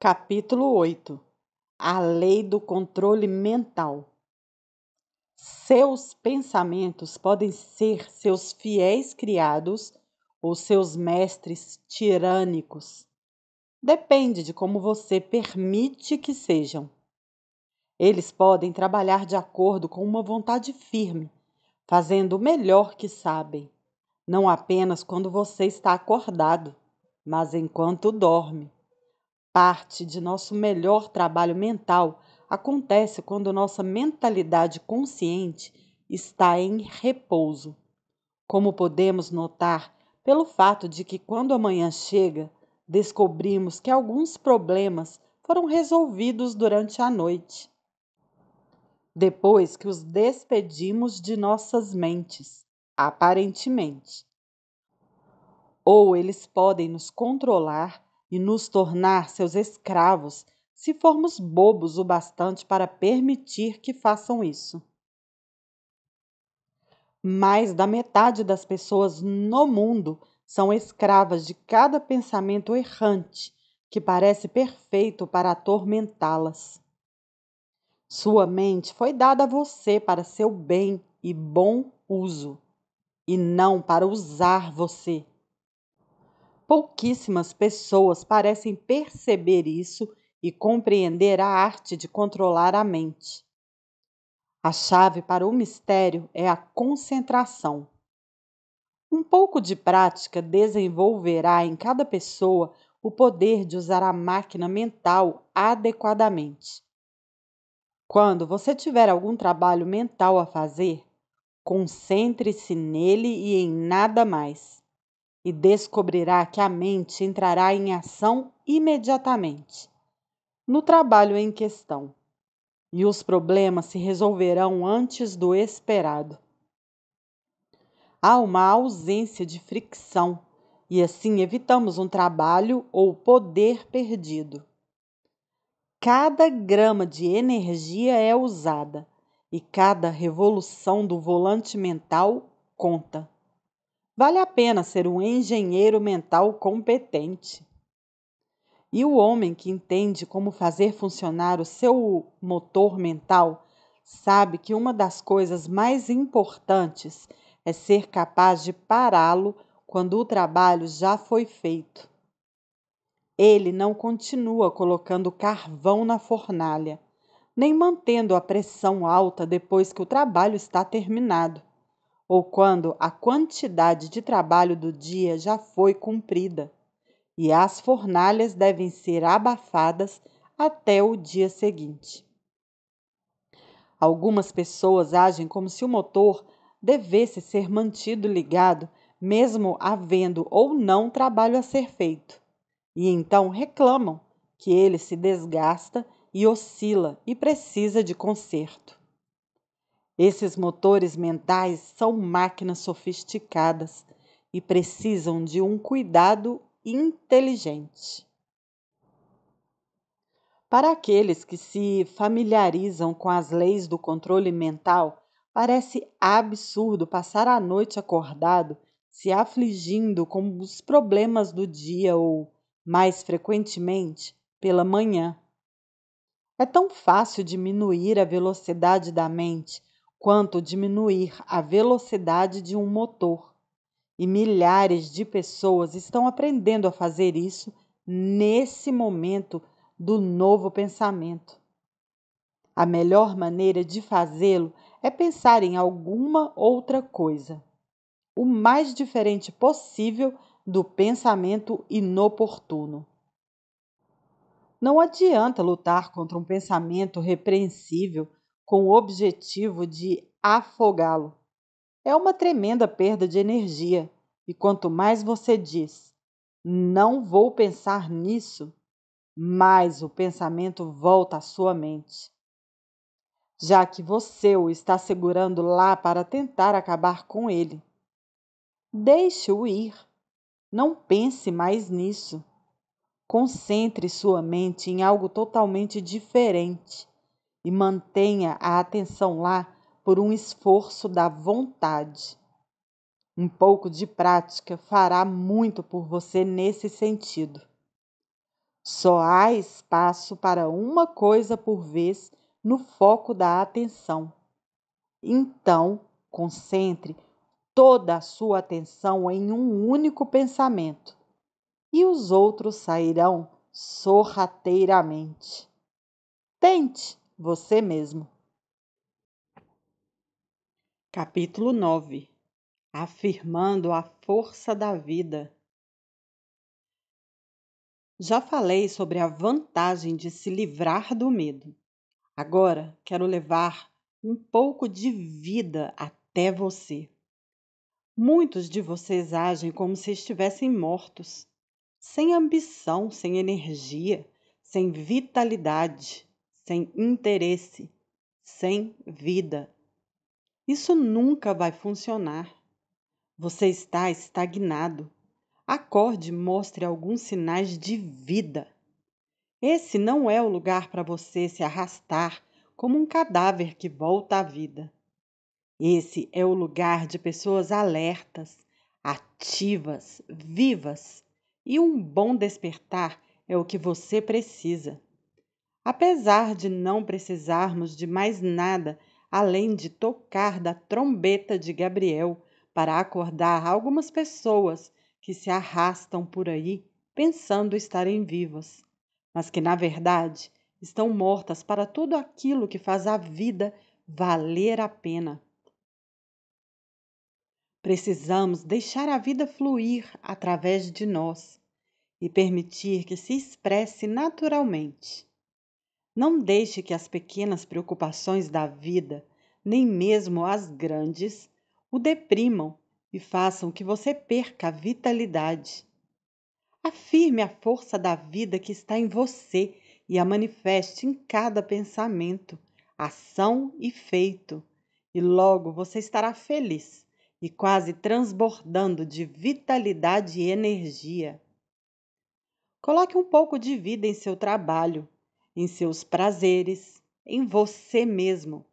Capítulo 8 A Lei do Controle Mental Seus pensamentos podem ser seus fiéis criados ou seus mestres tirânicos. Depende de como você permite que sejam. Eles podem trabalhar de acordo com uma vontade firme, fazendo o melhor que sabem, não apenas quando você está acordado, mas enquanto dorme parte de nosso melhor trabalho mental acontece quando nossa mentalidade consciente está em repouso. Como podemos notar pelo fato de que, quando amanhã chega, descobrimos que alguns problemas foram resolvidos durante a noite. Depois que os despedimos de nossas mentes, aparentemente. Ou eles podem nos controlar e nos tornar seus escravos se formos bobos o bastante para permitir que façam isso. Mais da metade das pessoas no mundo são escravas de cada pensamento errante que parece perfeito para atormentá-las. Sua mente foi dada a você para seu bem e bom uso, e não para usar você. Pouquíssimas pessoas parecem perceber isso e compreender a arte de controlar a mente. A chave para o mistério é a concentração. Um pouco de prática desenvolverá em cada pessoa o poder de usar a máquina mental adequadamente. Quando você tiver algum trabalho mental a fazer, concentre-se nele e em nada mais e descobrirá que a mente entrará em ação imediatamente no trabalho em questão e os problemas se resolverão antes do esperado. Há uma ausência de fricção e assim evitamos um trabalho ou poder perdido. Cada grama de energia é usada e cada revolução do volante mental conta. Vale a pena ser um engenheiro mental competente. E o homem que entende como fazer funcionar o seu motor mental sabe que uma das coisas mais importantes é ser capaz de pará-lo quando o trabalho já foi feito. Ele não continua colocando carvão na fornalha, nem mantendo a pressão alta depois que o trabalho está terminado ou quando a quantidade de trabalho do dia já foi cumprida e as fornalhas devem ser abafadas até o dia seguinte. Algumas pessoas agem como se o motor devesse ser mantido ligado, mesmo havendo ou não trabalho a ser feito, e então reclamam que ele se desgasta e oscila e precisa de conserto. Esses motores mentais são máquinas sofisticadas e precisam de um cuidado inteligente. Para aqueles que se familiarizam com as leis do controle mental, parece absurdo passar a noite acordado se afligindo com os problemas do dia ou, mais frequentemente, pela manhã. É tão fácil diminuir a velocidade da mente quanto diminuir a velocidade de um motor. E milhares de pessoas estão aprendendo a fazer isso nesse momento do novo pensamento. A melhor maneira de fazê-lo é pensar em alguma outra coisa, o mais diferente possível do pensamento inoportuno. Não adianta lutar contra um pensamento repreensível com o objetivo de afogá-lo. É uma tremenda perda de energia, e quanto mais você diz, não vou pensar nisso, mais o pensamento volta à sua mente. Já que você o está segurando lá para tentar acabar com ele. Deixe-o ir. Não pense mais nisso. Concentre sua mente em algo totalmente diferente e mantenha a atenção lá por um esforço da vontade. Um pouco de prática fará muito por você nesse sentido. Só há espaço para uma coisa por vez no foco da atenção. Então, concentre toda a sua atenção em um único pensamento e os outros sairão sorrateiramente. Tente você mesmo. Capítulo 9 Afirmando a força da vida. Já falei sobre a vantagem de se livrar do medo. Agora quero levar um pouco de vida até você. Muitos de vocês agem como se estivessem mortos, sem ambição, sem energia, sem vitalidade sem interesse, sem vida. Isso nunca vai funcionar. Você está estagnado. Acorde, mostre alguns sinais de vida. Esse não é o lugar para você se arrastar como um cadáver que volta à vida. Esse é o lugar de pessoas alertas, ativas, vivas, e um bom despertar é o que você precisa. Apesar de não precisarmos de mais nada além de tocar da trombeta de Gabriel para acordar algumas pessoas que se arrastam por aí pensando estarem vivas, mas que na verdade estão mortas para tudo aquilo que faz a vida valer a pena. Precisamos deixar a vida fluir através de nós e permitir que se expresse naturalmente. Não deixe que as pequenas preocupações da vida, nem mesmo as grandes, o deprimam e façam que você perca a vitalidade. Afirme a força da vida que está em você e a manifeste em cada pensamento, ação e feito, e logo você estará feliz e quase transbordando de vitalidade e energia. Coloque um pouco de vida em seu trabalho em seus prazeres, em você mesmo.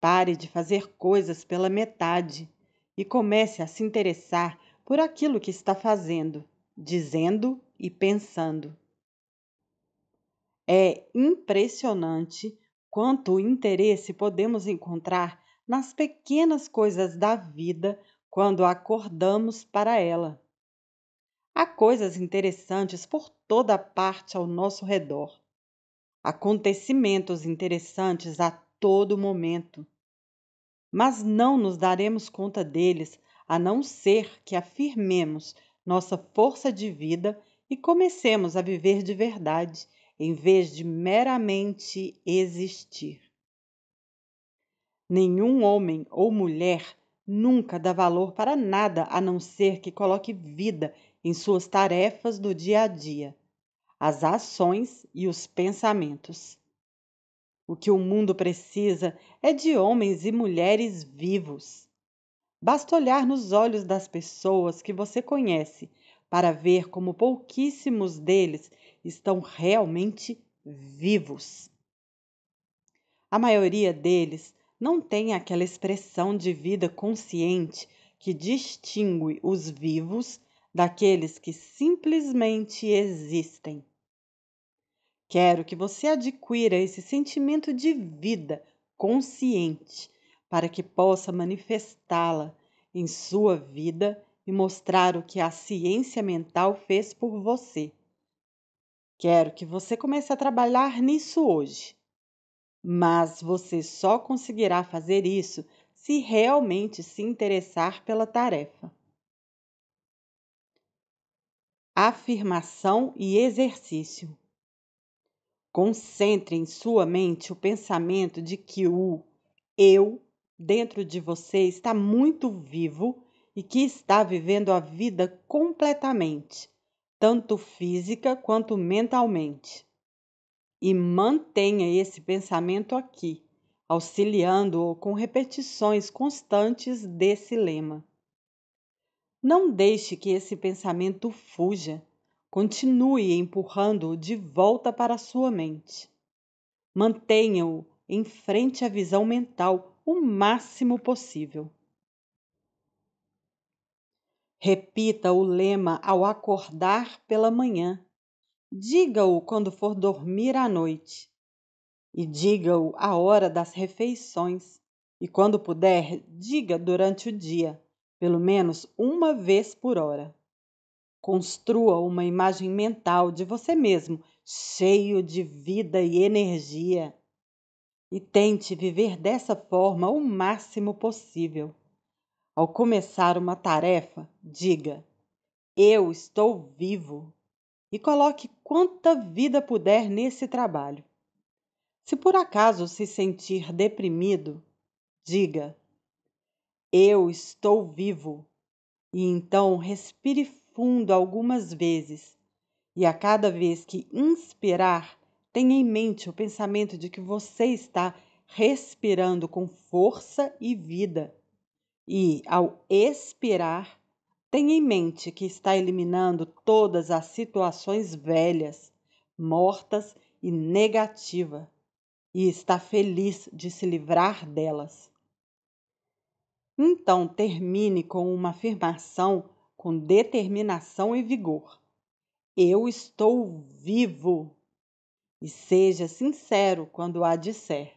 Pare de fazer coisas pela metade e comece a se interessar por aquilo que está fazendo, dizendo e pensando. É impressionante quanto interesse podemos encontrar nas pequenas coisas da vida quando acordamos para ela. Há coisas interessantes por toda parte ao nosso redor acontecimentos interessantes a todo momento. Mas não nos daremos conta deles a não ser que afirmemos nossa força de vida e comecemos a viver de verdade, em vez de meramente existir. Nenhum homem ou mulher nunca dá valor para nada a não ser que coloque vida em suas tarefas do dia a dia as ações e os pensamentos. O que o mundo precisa é de homens e mulheres vivos. Basta olhar nos olhos das pessoas que você conhece para ver como pouquíssimos deles estão realmente vivos. A maioria deles não tem aquela expressão de vida consciente que distingue os vivos daqueles que simplesmente existem. Quero que você adquira esse sentimento de vida consciente para que possa manifestá-la em sua vida e mostrar o que a ciência mental fez por você. Quero que você comece a trabalhar nisso hoje. Mas você só conseguirá fazer isso se realmente se interessar pela tarefa. Afirmação e exercício. Concentre em sua mente o pensamento de que o eu dentro de você está muito vivo e que está vivendo a vida completamente, tanto física quanto mentalmente. E mantenha esse pensamento aqui, auxiliando-o com repetições constantes desse lema. Não deixe que esse pensamento fuja Continue empurrando-o de volta para a sua mente. Mantenha-o em frente à visão mental o máximo possível. Repita o lema ao acordar pela manhã. Diga-o quando for dormir à noite. E diga-o à hora das refeições. E quando puder, diga durante o dia, pelo menos uma vez por hora. Construa uma imagem mental de você mesmo, cheio de vida e energia. E tente viver dessa forma o máximo possível. Ao começar uma tarefa, diga: Eu estou vivo. E coloque quanta vida puder nesse trabalho. Se por acaso se sentir deprimido, diga: Eu estou vivo. E então respire fundo algumas vezes e a cada vez que inspirar, tenha em mente o pensamento de que você está respirando com força e vida. E ao expirar, tenha em mente que está eliminando todas as situações velhas, mortas e negativas, e está feliz de se livrar delas. Então, termine com uma afirmação com determinação e vigor. Eu estou vivo. E seja sincero quando a disser.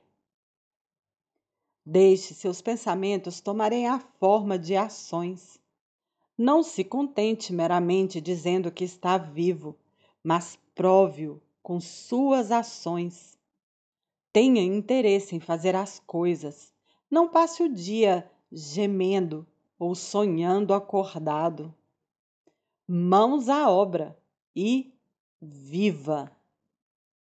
Deixe seus pensamentos tomarem a forma de ações. Não se contente meramente dizendo que está vivo, mas prove-o com suas ações. Tenha interesse em fazer as coisas. Não passe o dia gemendo ou sonhando acordado. Mãos à obra e viva!